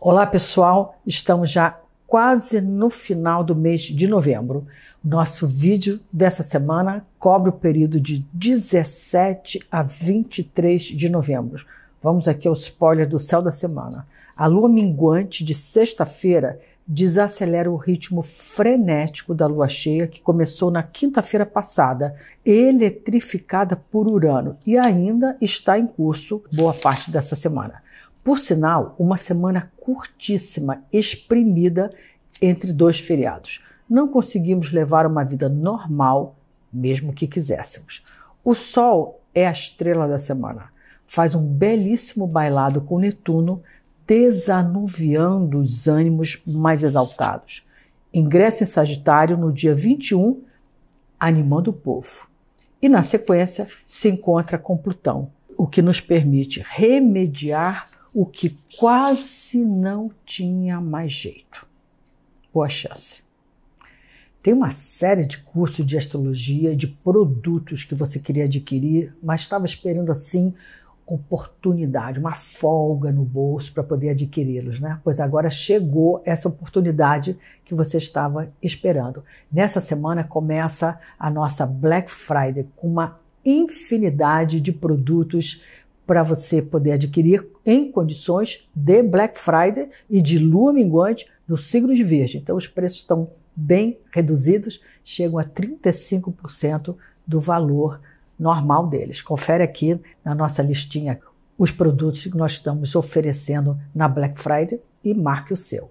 Olá, pessoal! Estamos já quase no final do mês de novembro. Nosso vídeo dessa semana cobre o período de 17 a 23 de novembro. Vamos aqui ao spoiler do céu da semana. A lua minguante de sexta-feira desacelera o ritmo frenético da lua cheia que começou na quinta-feira passada, eletrificada por Urano e ainda está em curso boa parte dessa semana. Por sinal, uma semana curtíssima, exprimida entre dois feriados. Não conseguimos levar uma vida normal, mesmo que quiséssemos. O Sol é a estrela da semana. Faz um belíssimo bailado com Netuno, desanuviando os ânimos mais exaltados. Ingressa em Sagitário no dia 21, animando o povo. E na sequência se encontra com Plutão, o que nos permite remediar o que quase não tinha mais jeito. Boa chance. Tem uma série de cursos de astrologia, de produtos que você queria adquirir, mas estava esperando assim oportunidade, uma folga no bolso para poder adquiri-los, né? Pois agora chegou essa oportunidade que você estava esperando. Nessa semana começa a nossa Black Friday com uma infinidade de produtos para você poder adquirir em condições de Black Friday e de lua minguante do signo de Virgem. Então, os preços estão bem reduzidos, chegam a 35% do valor normal deles. Confere aqui na nossa listinha os produtos que nós estamos oferecendo na Black Friday e marque o seu.